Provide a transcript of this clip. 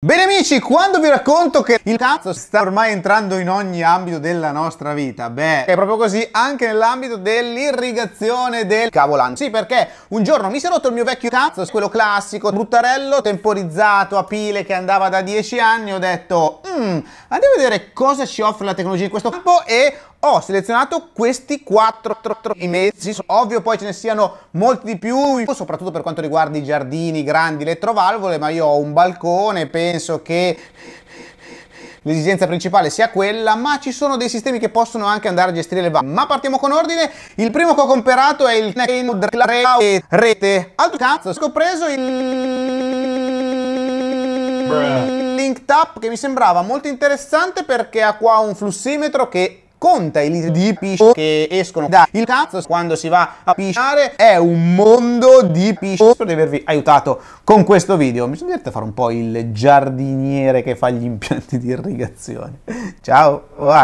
Bene amici, quando vi racconto che il cazzo sta ormai entrando in ogni ambito della nostra vita, beh, è proprio così anche nell'ambito dell'irrigazione del cavolan. Sì, perché un giorno mi si è rotto il mio vecchio cazzo, quello classico, bruttarello, temporizzato a pile che andava da 10 anni, ho detto, mmm, andiamo a vedere cosa ci offre la tecnologia in questo campo e ho selezionato questi 4 mezzi, ovvio poi ce ne siano molti di più, soprattutto per quanto riguarda i giardini, grandi elettrovalvole, ma io ho un balcone, per penso che l'esigenza principale sia quella, ma ci sono dei sistemi che possono anche andare a gestire le varie. Ma partiamo con ordine. Il primo che ho comprato è il Node e Rete. Altro cazzo, ho preso il Link Tap che mi sembrava molto interessante perché ha qua un flussimetro che conta i litri di piscio oh. che escono da il cazzo quando si va a pisciare è un mondo di piscio spero di avervi aiutato con questo video mi sono divertito a fare un po' il giardiniere che fa gli impianti di irrigazione ciao